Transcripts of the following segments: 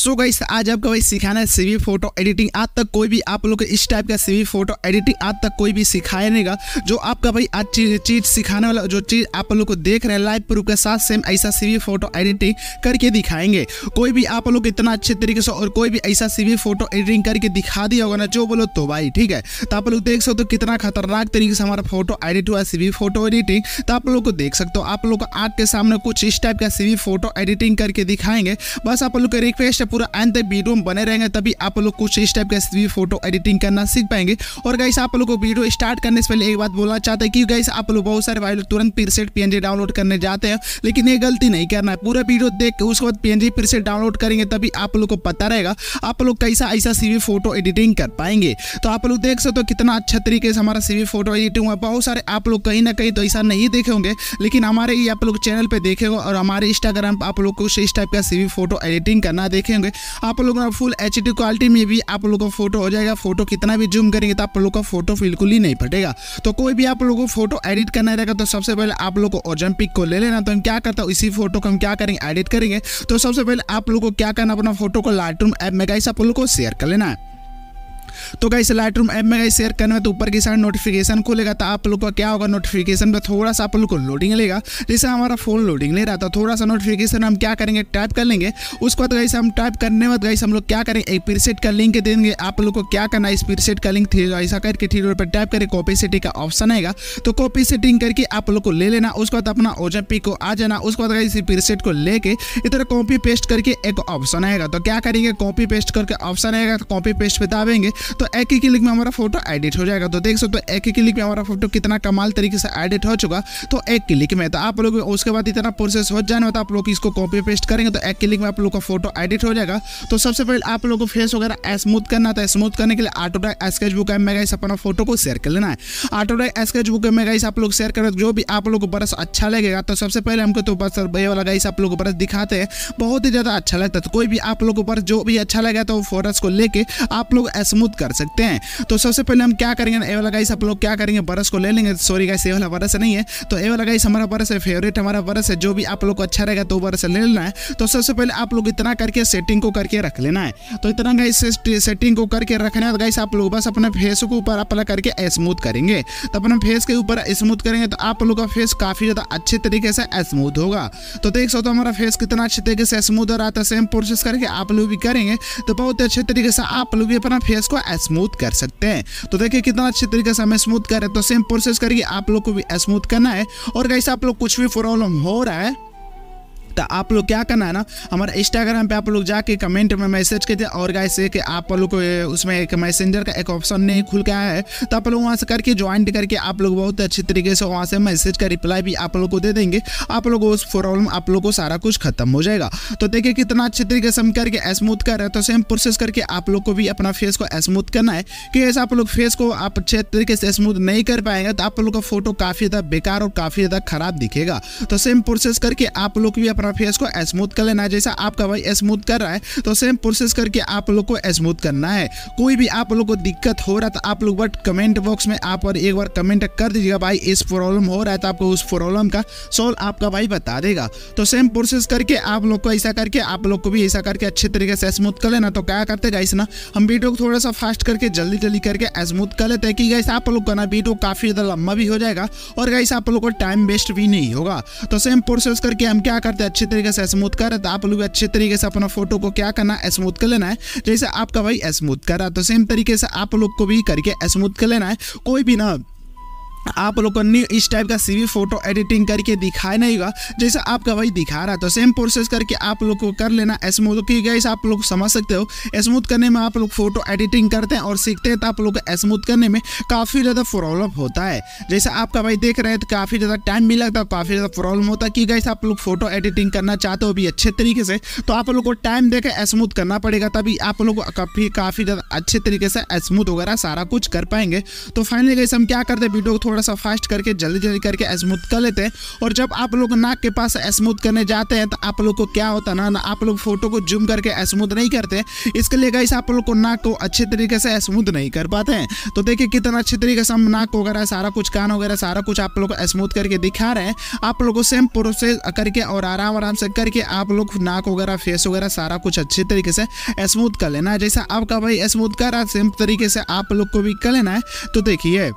सो गई आज आपका भाई सिखाना है सीवी फोटो एडिटिंग आज तक कोई भी आप लोग को इस टाइप का सीवी फोटो एडिटिंग आज तक कोई भी सिखाया नहीं जो आपका भाई आज चीज सिखाने वाला जो चीज़ आप लोग को देख रहे हैं लाइव प्रूफ के साथ सेम ऐसा सीवी फोटो एडिटिंग करके दिखाएंगे कोई भी आप लोग इतना अच्छे तरीके से और कोई भी ऐसा सीवी फोटो एडिटिंग करके दिखा दिया होगा ना जो बोलो तो भाई ठीक है तो आप लोग देख सकते हो कितना खतरनाक तरीके से हमारा फोटो एडिट हुआ सीवी फोटो एडिटिंग तो आप लोग को देख सकते हो आप लोग आज आग के सामने कुछ इस टाइप का सीवी फोटो एडिटिंग करके दिखाएंगे बस आप लोग का रिक्वेस्ट पूरा अंत तक वीडियो में बने रहेंगे तभी आप लोग कुछ इस टाइप का फोटो एडिटिंग करना सीख पाएंगे और गाइस आप लोग को वीडियो स्टार्ट करने से पहले एक बात बोलना चाहता है कि गाइस आप लोग बहुत सारे वायरल तुरंत प्रीसेट पीएनजी डाउनलोड करने जाते हैं लेकिन ये गलती नहीं करना है पूरा वीडियो देख के उसके बाद पीएनजी प्रीसेट डाउनलोड करेंगे तभी आप लोग को पता रहेगा आप लोग कैसा ऐसा सीवी फोटो एडिटिंग कर पाएंगे तो आप लोग देख सकते हो कितना अच्छा तरीके से हमारा सीवी फोटो एडिटिंग हुआ बहुत सारे आप लोग कहीं ना कहीं तो ऐसा नहीं देखे होंगे लेकिन हमारे ये आप लोग चैनल पर देखेंगे और हमारे इंस्टाग्राम पर आप लोग कुछ इस टाइप का सीवी फोटो एडिटिंग करना देखेंगे जाएंगे आप लोगों का फुल एच क्वालिटी में भी आप लोगों का फोटो हो जाएगा फोटो कितना भी जूम करेंगे तो आप लोग का फोटो बिल्कुल ही नहीं फटेगा तो कोई भी आप लोगों को फोटो एडिट करना रहेगा तो सबसे पहले आप लोग को ओजन पिक को ले लेना तो हम क्या करता हूँ इसी फोटो को हम क्या करेंगे एडिट करेंगे तो सबसे पहले आप लोग को क्या करना अपना फोटो को लाइट ऐप में गाइस आप लोग को शेयर कर लेना है तो इस लाइट रूम ऐप में गई शेयर करने में तो ऊपर की साइड नोटिफिकेशन खुलेगा तो आप लोग का क्या होगा नोटिफिकेशन पर थोड़ा सा आप लोग को लोडिंग लेगा जैसे हमारा फोन लोडिंग ले रहा था थोड़ा सा नोटिफिकेशन हम क्या करेंगे टाइप कर लेंगे उसके बाद गाइस हम टाइप करने बाद गई हम लोग क्या करेंगे एक प्रीसेट का लिंक देंगे आप लोग को क्या करना इस प्रीसेट का लिंक ऐसा करके थ्री पर टाइप करें कॉपी सेटिंग का ऑप्शन आएगा तो कॉपी सेटिंग करके आप लोग को ले लेना उसके बाद अपना ओजन पी को आ जाना उसके बाद इसी प्रीसेट को लेके इधर कॉपी पेस्ट करके एक ऑप्शन आएगा तो क्या करेंगे कॉपी पेस्ट करके ऑप्शन आएगा तो कॉपी पेस्ट पे तो एक ही क्लिक में हमारा फोटो एडिट हो जाएगा तो देख सकते हो तो एक ही क्लिक में हमारा फोटो कितना कमाल तरीके से एडिट हो चुका तो एक क्लिक में तो आप लोग उसके बाद इतना प्रोसेस हो जाने तो आप लोग इसको कॉपी पेस्ट करेंगे तो एक क्लिक में आप लोग का फोटो एडिट हो जाएगा तो सबसे पहले आप लोग को फेस वगैरह स्मूथ करना था स्मूथ तो करने के लिए आटोडा स्केच बुक एम मेगा अपना फोटो को शेयर कर लेना है आटोडा स्केच बुक एम मेगाइस आप लोग शेयर करो जो भी आप लोग को बरस अच्छा लगेगा तो सबसे पहले हमको तो बस भैया वाला गाइस आप लोग को बरस दिखाते हैं बहुत ही ज़्यादा अच्छा लगता है तो कोई भी आप लोग को ब्रश जो भी अच्छा लगेगा तो फोटस को लेके आप लोग स्मूथ कर सकते हैं तो सबसे पहले हम क्या करेंगे ए वाला गाइस आप लोग क्या करेंगे बरस को ले लेंगे सॉरी गाइस ए वाला बरस नहीं है तो ए वाला गाइस हमारा बरस है फेवरेट हमारा बरस है जो भी आप लोग को अच्छा रहेगा तो बरस ले लेना है तो सबसे पहले आप लोग इतना करके सेटिंग को करके रख लेना है तो इतना गाइस सेटिंग को करके रखना है तो गाइस आप लोग बस अपने फेस के ऊपर अपना करके स्मूथ करेंगे तो अपने फेस के ऊपर स्मूथ करेंगे तो आप लोग का फेस काफ़ी ज़्यादा अच्छे तरीके से स्मूथ होगा तो देख सकते हो हमारा फेस कितना अच्छे तरीके से स्मूथ हो रहा था सेम प्रोसेस करके आप लोग भी करेंगे तो बहुत अच्छे तरीके से आप लोग भी अपना फेस को थोड़ा स्मूथ कर सकते हैं तो देखिए कितना अच्छे तरीके से हमें स्मूथ हैं तो सेम प्रोसेस करिए आप लोग को भी स्मूथ करना है और कैसे आप लोग कुछ भी प्रॉब्लम हो रहा है तो आप लोग क्या करना है ना हमारे इंस्टाग्राम पे आप लोग जाके कमेंट में मैसेज करते और गाय से कि आप लोग को उसमें एक मैसेंजर का एक ऑप्शन नहीं खुल के आया है तो आप लोग वहाँ से करके ज्वाइन करके आप लोग बहुत अच्छे तरीके से वहाँ से मैसेज का रिप्लाई भी आप लोग को दे देंगे आप लोग उस प्रॉब्लम आप लोग को सारा कुछ खत्म हो जाएगा तो देखिए कितना अच्छे तरीके से हम करके स्मूथ कर रहे हैं तो सेम प्रोसेस करके आप लोग को भी अपना फेस को स्मूथ करना है कि ऐसा आप लोग फेस को आप अच्छे तरीके से स्मूथ नहीं कर पाएंगे तो आप लोग का फोटो काफ़ी ज़्यादा बेकार और काफ़ी ज़्यादा खराब दिखेगा तो सेम प्रोसेस करके आप लोग भी अपना आप फेस को स्मूथ कर लेना है जैसा आपका भाई स्मूथ कर रहा है तो सेम प्रोसेस करके आप लोग को स्मूथ करना है कोई भी आप लोग को दिक्कत हो रहा था तो आप लोग बट कमेंट बॉक्स में आप और एक बार कमेंट कर दीजिएगा भाई इस प्रॉब्लम हो रहा है तो आपको उस प्रॉब्लम का सोल्व आपका भाई बता देगा तो सेम प्रोसेस करके आप लोग को ऐसा करके आप लोग को भी ऐसा करके अच्छे तरीके से स्मूथ कर लेना तो क्या करते गाइस ना हम वीडियो को थोड़ा सा फास्ट करके जल्दी जल्दी करके स्मूथ कर लेते हैं कि गाइस आप लोग का ना वीडियो काफ़ी ज़्यादा लंबा भी हो जाएगा और गाइस आप लोग को टाइम वेस्ट भी नहीं होगा तो सेम प्रोसेस करके हम क्या करते अच्छे तरीके से स्मूथ कर रहा तो आप लोग अच्छे तरीके से अपना फोटो को क्या करना है स्मूथ कर लेना है जैसे आपका भाई स्मूथ कर रहा है तो सेम तरीके से आप लोग को भी करके स्मूथ कर लेना है कोई भी ना आप लोगों ने इस टाइप का सीवी फोटो एडिटिंग करके दिखाया नहीं होगा जैसे आपका भाई दिखा रहा तो सेम प्रोसेस करके आप लोग को कर लेना स्मूथ की गई आप लोग समझ सकते हो स्मूथ करने में आप लोग फोटो एडिटिंग करते हैं और सीखते हैं तो आप लोग को स्मूथ करने में काफ़ी ज़्यादा प्रॉब्लम होता है जैसे आपका भाई देख रहे हैं तो काफ़ी ज़्यादा टाइम लगता है काफ़ी ज़्यादा प्रॉब्लम होता है कि गई आप लोग फोटो एडिटिंग करना चाहते हो भी अच्छे तरीके से तो आप लोग को टाइम देकर स्मूथ करना पड़ेगा तभी आप लोग काफ़ी काफ़ी ज़्यादा अच्छे तरीके से स्मूथ वगैरह सारा कुछ कर पाएंगे तो फाइनली गई हम क्या करते हैं वीडियो को थोड़ा सा फास्ट करके जल्दी जल्दी करके स्मूथ कर लेते हैं और जब आप लोग नाक के पास स्मूथ करने जाते हैं तो आप लोग को क्या होता ना ना आप लोग फोटो को जूम करके स्मूथ नहीं करते इसके लिए गाइस आप लोग को नाक को अच्छे तरीके से स्मूथ नहीं कर पाते हैं तो देखिए कितना अच्छे तरीके से हम नाक वगैरह सारा कुछ कान वगैरह सारा कुछ आप लोग को स्मूथ करके दिखा रहे हैं आप लोग को सेम प्रोसेस करके और आराम आराम से करके आप लोग नाक वगैरह फेस वगैरह सारा कुछ अच्छे तरीके से स्मूथ कर लेना है जैसा आपका भाई स्मूथ कर रहा है सेम तरीके से आप लोग को भी कर लेना है तो देखिए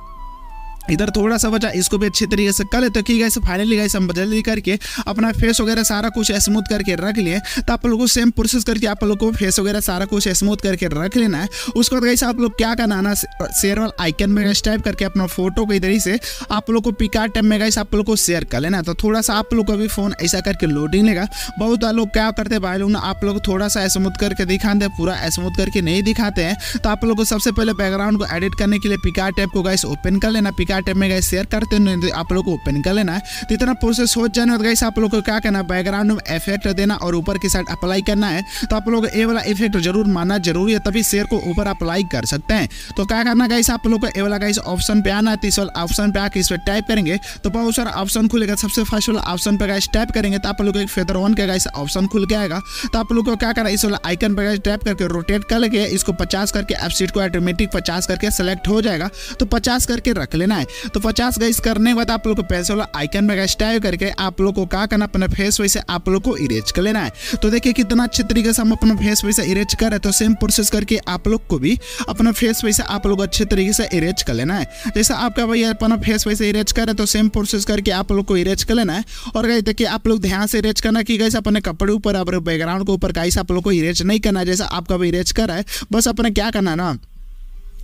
इधर थोड़ा सा बचा इसको भी अच्छे तरीके से कर लेते कि गैस फाइनली गैस हम जल्दी करके अपना फेस वगैरह सारा कुछ स्मूथ करके रख लिए तो आप लोगों को सेम प्रोसेस करके आप लोग को फेस वगैरह सारा कुछ स्मूथ करके रख लेना है उसके बाद गैसे आप लोग क्या करना ना शेयर वाल आइकन में गैस टाइप करके अपना फोटो के इधर ही से आप लोग को पिकार टाइम में गैस आप लोग को शेयर कर लेना तो थोड़ा सा आप लोग का भी फ़ोन ऐसा करके लोडिंग लेगा बहुत लोग क्या करते भाई लोग आप लोग थोड़ा सा स्मूथ करके दिखाते हैं पूरा स्मूथ करके नहीं दिखाते हैं तो आप लोग को सबसे पहले बैकग्राउंड को एडिट करने के लिए पिकार टाइप को गैस ओपन कर लेना पिकार क्या टाइप में गाइस शेयर करते हैं तो आप लोग को ओपन कर लेना है तो इतना प्रोसेस हो जाने गाइस तो आप लोग को क्या करना बैकग्राउंड में इफेक्ट देना और ऊपर की साइड अप्लाई करना है तो आप लोग ये वाला इफेक्ट जरूर मानना जरूरी है तभी शेयर को ऊपर अप्लाई कर सकते हैं तो क्या करना गाइस आप लोग को ये वाला गाइस ऑप्शन पे आना है तो इस वाला ऑप्शन पे आके इस पर टाइप करेंगे तो बहुत सारा ऑप्शन खुलेगा सबसे फर्स्ट वाला ऑप्शन पे गाइस टाइप करेंगे तो आप लोग एक फेदर वन का गाइस ऑप्शन खुल के आएगा तो आप लोग को क्या करना इस वाला आइकन पर गाइस टाइप करके रोटेट करके इसको पचास करके एफ को ऑटोमेटिक पचास करके सेलेक्ट हो जाएगा तो पचास करके रख लेना है है तो पचास गैस करने के बाद आप लोग को पेंसिल आइकन में स्टाइल करके आप लोग को क्या करना अपना फेस वैसे आप लोग को इरेज कर लेना है तो देखिए कितना अच्छे तरीके से हम अपना फेस वैसे इरेज कर रहे तो सेम प्रोसेस करके आप लोग को भी अपना फेस वैसे आप लोग अच्छे तरीके से इरेज कर लेना है जैसे आपका भैया अपना फेस वैसे इरेज कर रहे तो सेम प्रोसेस करके आप लोग को इरेज कर लेना है और गई देखिए आप लोग ध्यान से इरेज करना की गैस अपने कपड़े ऊपर अपने बैकग्राउंड के ऊपर गाइस आप लोग को इरेज नहीं करना जैसे आपका भी इरेज कर रहा है बस अपने क्या करना है ना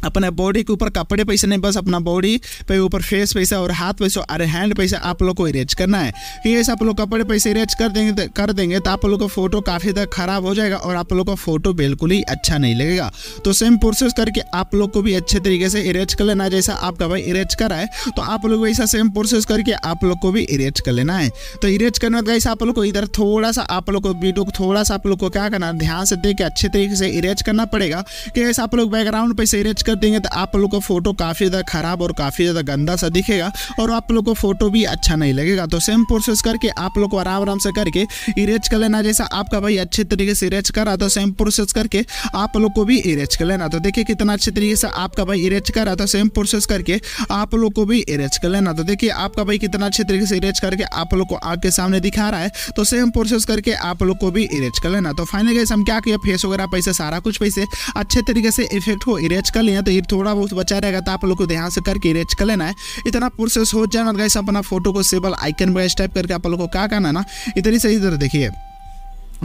अपने बॉडी के ऊपर कपड़े पैसे नहीं बस अपना बॉडी पे ऊपर फेस पैसा और हाथ पैसा और हैंड पैसा आप लोग को इरेज करना है ऐसे आप लोग कपड़े पैसे इरेज कर देंगे तो कर देंगे तो आप लोग का फोटो काफ़ी तक खराब हो जाएगा और आप लोग का फोटो बिल्कुल ही अच्छा नहीं लगेगा तो सेम प्रोसेस करके आप लोग को भी अच्छे तरीके से इरेज कर लेना है जैसा आपका भाई इरेज करा है तो आप लोग वैसा सेम प्रोसेस करके आप लोग को भी इरेज कर लेना है तो इरेज करने वैसे आप लोग को इधर थोड़ा सा आप लोग को वीडियो को थोड़ा सा आप लोग को क्या करना ध्यान से देख के अच्छे तरीके से इरेज करना पड़ेगा कि आप लोग बैकग्राउंड पैसे से इरेज कर देंगे तो आप लोग का फ़ोटो काफ़ी ज़्यादा ख़राब और काफ़ी ज़्यादा गंदा सा दिखेगा और आप लोग को फ़ोटो भी अच्छा नहीं लगेगा तो सेम प्रोसेस करके आप लोग को आराम आराम से करके इरेज कर लेना जैसा आपका भाई अच्छे तरीके से इरेज करा तो सेम प्रोसेस करके आप लोग को भी इरेज कर लेना तो देखिए कितना अच्छे तरीके से आपका भाई इरेज करा तो सेम प्रोसेस करके आप लोग को भी इरेज कर लेना तो देखिए आपका भाई कितना अच्छे तरीके से इरेज करके आप लोग को आग सामने दिखा रहा है तो सेम प्रोसेस करके आप लोग को भी इरेज कर लेना तो फाइनली हम क्या किया फेस वगैरह पैसे सारा कुछ पैसे अच्छे तरीके से इफेक्ट हो इरेज कर लिया है तो ये थोड़ा बहुत बचा रहेगा तो आप लोग को ध्यान से करके इरेज कर लेना है इतना प्रोसेस हो जाए ना गाइस अपना फोटो को सेबल आइकन बेस्ट टाइप करके आप लोग को क्या करना है ना इतनी सही इधर देखिए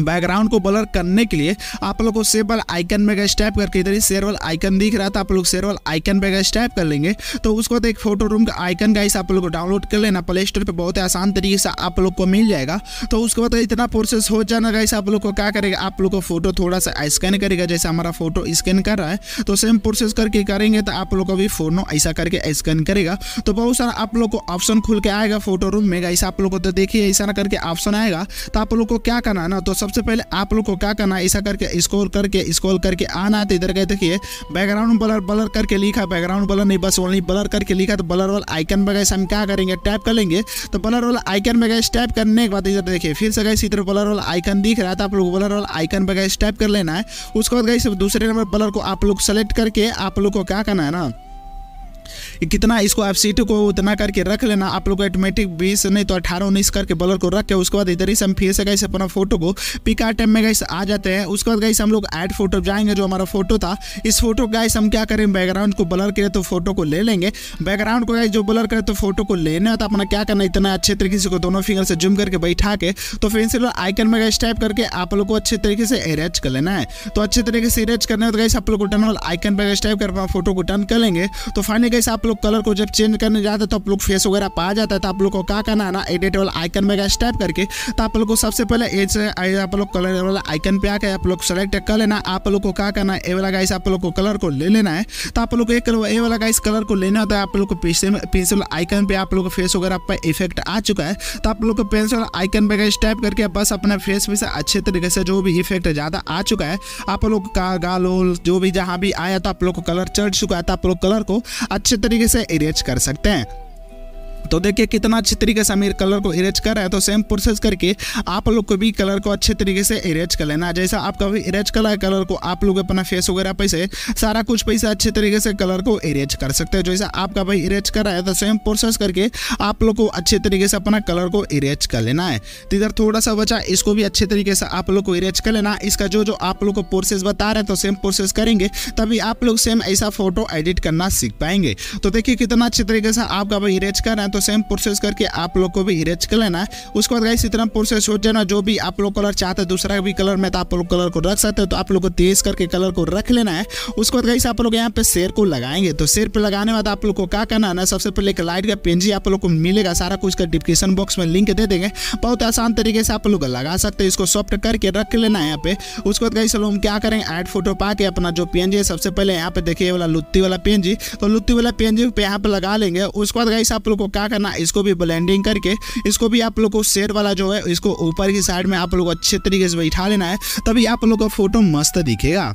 बैकग्राउंड को ब्लर करने के लिए आप लोग को सेवल आइकन में गैस टैप करके इधर ही सेरवल आइकन दिख रहा था आप लोग सेरवल आइकन पर गैस टैप कर लेंगे तो उसको बाद तो एक फोटो रूम का आइकन गाइस आप लोग को डाउनलोड कर लेना प्ले स्टोर पर बहुत आसान तरीके से आप लोग को मिल जाएगा तो उसके बाद तो इतना प्रोसेस हो जाना गाइस आप लोग को क्या करेगा आप लोग को फोटो थोड़ा सा स्कैन करेगा जैसे हमारा फोटो स्कैन कर रहा है तो सेम प्रोसेस करके करेंगे तो आप लोग को भी फोनो ऐसा करके स्कैन करेगा तो बहुत सारा आप लोग को ऑप्शन खुल के आएगा फोटो रूम में गाइस आप लोग को तो देखिए ऐसा ना करके ऑप्शन आएगा तो आप लोग को क्या करना है ना तो सबसे पहले आप लोग को क्या करना है ऐसा करके स्क्रॉल करके स्क्रॉल करके आना है तो इधर गए देखिए बैकग्राउंड ब्लर ब्लर करके लिखा बैकग्राउंड ब्लर नहीं बस ओनली ब्लर करके लिखा तो ब्लर वाला आइकन में गए हम क्या करेंगे टैप कर लेंगे तो ब्लर वाला आइकन में गए टैप करने के बाद इधर देखिए फिर से गए इधर ब्लर वाला आइकन दिख रहा है तो आप लोग ब्लर वाला आइकन में गए टैप कर लेना है उसके बाद गए दूसरे नंबर ब्लर को आप लोग सेलेक्ट करके आप लोग को क्या करना है ना कितना इसको आप सीट को उतना करके रख लेना आप लोग ऑटोमेटिक बीस नहीं तो अठारह उन्नीस करके बॉलर को रख के उसके बाद इधर ही हम फिर से गए अपना फोटो को पिकार टाइम में गए आ जाते हैं उसके बाद गई हम लोग एड फोटो जाएंगे जो हमारा फोटो था इस फोटो गाइस हम क्या करें बैकग्राउंड को बलर करें तो फोटो को ले लेंगे बैकग्राउंड को गाइस जो बलर करें तो फोटो को लेना है तो अपना क्या करना इतना अच्छे तरीके से दोनों फिंगर से जुम करके बैठा के तो फिर से आइकन में गए स्टाइप करके आप लोग को अच्छे तरीके से अरेंज कर लेना है तो अच्छे तरीके से अरेंज करने तो आप लोग को टर्न आइकन पर स्टाइप कर फोटो को टर्न कर लेंगे तो फाइनली गए आप लोग कलर को जब चेंज करने जाते तो आप लोग फेस वगैरह पा जाता है तो आप लोग को क्या करना है ना एडिट वाला आइकन में स्टैप करके तो आप लोग को सबसे पहले एज आप लोग कलर वाला आइकन पे आकर आप लोग सेलेक्ट कर लेना आप लोग को क्या करना है ए वाला गाइस आप लोग को कलर को ले लेना है तो आप लोग को एक ए वाला गाइस कलर को लेना होता है आप लोग को पेंसिल आइकन पे आप लोग फेस वगैरह पर इफेक्ट आ चुका है तो आप लोग को पेंसिल आइकन पे गैस टाइप करके बस अपना फेस में से अच्छे तरीके से जो भी इफेक्ट ज़्यादा आ चुका है आप लोग का गाल जो भी जहाँ भी आया तो आप लोग को कलर चढ़ चुका है तो आप लोग कलर को अच्छे तरीके तरीके से अरेंज कर सकते हैं तो देखिए कितना अच्छे तरीके से हम कलर को इरेज कर रहा है तो सेम प्रोसेस करके आप लोग को भी कलर को अच्छे तरीके से इरेज कर लेना जैसा आपका भी इरेज कलर है कलर को आप लोग अपना फेस वगैरह पैसे सारा कुछ पैसा अच्छे तरीके से कलर को इरेज कर सकते हैं जैसा आपका भाई इरेज कर रहा है तो सेम प्रोसेस करके आप लोग को अच्छे तरीके से अपना कलर को इरेज कर लेना है तो इधर थोड़ा सा बचा इसको भी अच्छे तरीके से आप लोग को इरेज कर लेना इसका जो जो आप लोग को प्रोसेस बता रहे हैं तो सेम प्रोसेस करेंगे तभी आप लोग सेम ऐसा फोटो एडिट करना सीख पाएंगे तो देखिए कितना अच्छे तरीके से आपका भाई इरेज कर रहे हैं तो सेम प्रोसेस करके आप लोग को भी इरेज कर लेना उसके बाद गाइस इतना प्रोसेस हो जाना जो भी आप लोग कलर चाहते हैं दूसरा भी कलर में तो आप लोग कलर को रख सकते हो तो आप लोग को तेज करके कलर को रख लेना है उसके बाद गाइस आप लोग यहाँ पे शेर को लगाएंगे तो शेर पर लगाने बाद आप लोग को क्या करना है सबसे पहले एक लाइट का पेंजी आप लोग को मिलेगा सारा कुछ का डिस्क्रिप्शन बॉक्स में लिंक दे देंगे बहुत आसान तरीके से आप लोग लगा सकते हैं इसको सॉफ्ट करके रख लेना है यहाँ पे उसके बाद गाइस हम क्या करेंगे एड फोटो पा के अपना जो पेंजी है सबसे पहले यहाँ पे देखिए वाला लुत्ती वाला पेंजी तो लुत्ती वाला पेंजी पे यहाँ पे लगा लेंगे उसके बाद गाइस आप लोग को क्या क्या करना इसको भी ब्लेंडिंग करके इसको भी आप लोग को शेर वाला जो है इसको ऊपर की साइड में आप लोग अच्छे तरीके से बैठा लेना है तभी आप लोग का फोटो मस्त दिखेगा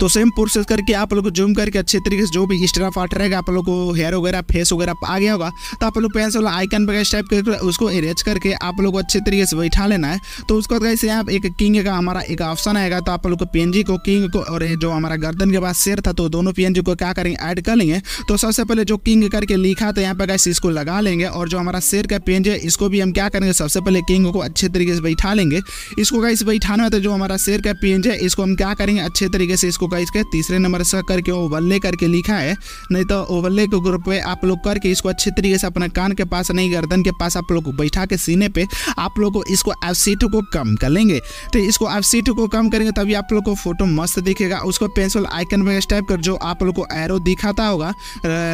तो सेम प्रोसेस करके आप लोग जूम करके अच्छे तरीके से जो भी एक्स्ट्रा पार्ट रहेगा आप लोग को हेयर वगैरह फेस वगैरह आ गया होगा तो आप लोग पेंस वाला आइकन वगैरह टाइप करके उसको अरेंज करके आप लोग को अच्छे तरीके से बैठा लेना है तो उसके बाद कैसे आप एक किंग का हमारा एक ऑप्शन आएगा तो आप लोग को पी को किंग को और जो हमारा गर्दन के बाद शेर था तो दोनों पी को क्या करेंगे ऐड कर लेंगे तो सबसे पहले जो किंग करके लिखा था यहाँ पर कैसे इसको लगा लेंगे और जो हमारा शेर का पेंज है इसको भी हम क्या करेंगे सबसे पहले किंग को अच्छे तरीके से बैठा लेंगे इसको कैसे बैठाना है तो जो हमारा शेर का पेंज है इसको हम क्या करेंगे अच्छे तरीके से इसको को गाइस के तीसरे नंबर से करके ओवरले करके लिखा है नहीं तो ओवरले के ग्रुप पे आप लोग करके इसको अच्छे तरीके से अपने कान के पास नहीं गर्दन के पास आप लोग बैठा के सीने पे आप लोग को इसको एफ को कम कर लेंगे तो इसको एफ को कम करेंगे तभी आप लोग को फोटो मस्त दिखेगा उसको पेंसिल आइकन में स्टैप कर जो आप लोग को एरो दिखाता होगा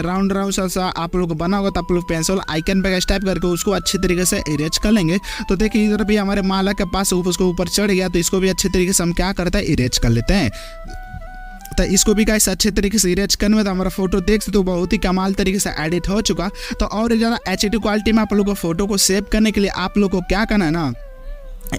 राउंड राउंड सा आप लोग बना होगा तो आप लोग पेंसिल आइकन पे स्टैप करके उसको अच्छे तरीके से इरेज कर लेंगे तो देखिए इधर भी हमारे माला के पास उसको ऊपर चढ़ गया तो इसको भी अच्छे तरीके से हम क्या करते हैं इरेज कर लेते हैं तो इसको भी गाइस अच्छे तरीके से इरेज करने में तो हमारा फोटो देख सकते हो बहुत ही कमाल तरीके से एडिट हो चुका तो और ज़्यादा एच क्वालिटी में आप लोग फोटो को सेव करने के लिए आप लोग को क्या करना है ना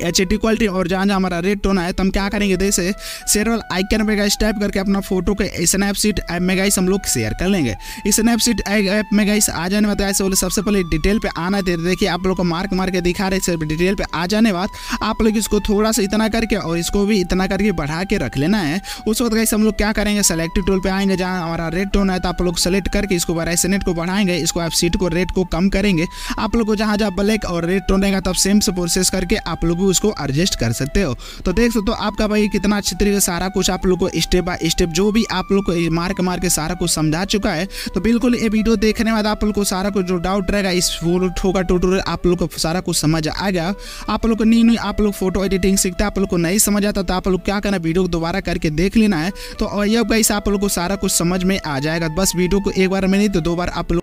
एच ए क्वालिटी और जहाँ जहाँ हमारा रेड टोन आया तो हम क्या करेंगे जैसे शेयर वाल आइकन पर गाइस टाइप करके अपना फोटो के स्नैपसीट ऐप में गाइस हम लोग शेयर कर लेंगे स्नैपसीट ऐप में गाइस आ जाने बाद ऐसे बोले सबसे पहले डिटेल पे आना है देखिए आप लोग को मार्क मार के दिखा रहे सिर्फ डिटेल पे आ जाने बाद आप लोग इसको थोड़ा सा इतना करके और इसको भी इतना करके बढ़ा के रख लेना है उस वक्त गाइस हम लोग क्या करेंगे सेलेक्टिव टोल पर आएंगे जहाँ हमारा रेड टोन है तो आप लोग सेलेक्ट करके इसको बाराइसनेट को बढ़ाएंगे इसको आप सीट को रेड को कम करेंगे आप लोग को जहाँ जहाँ ब्लैक और रेड टोन रहेगा तब सेम से प्रोसेस करके आप लोग भी उसको एडजस्ट कर सकते हो तो देख सकते हो आपका भाई कितना अच्छे तरीके से सारा कुछ आप लोग को स्टेप बाय स्टेप जो भी आप लोग को मार्क मार के सारा कुछ समझा चुका है तो बिल्कुल ये वीडियो देखने बाद आप लोग को सारा कुछ जो डाउट रहेगा इस फोटो का टोटोरियल आप लोग को सारा कुछ समझ आ गया आप लोग को नहीं नहीं आप लोग फोटो एडिटिंग सीखते आप लोग को नहीं समझ आता तो आप लोग क्या करना वीडियो दोबारा करके देख लेना है तो अब गाइस आप लोग को सारा कुछ समझ में आ जाएगा बस वीडियो को एक बार में नहीं तो दो बार आप लोग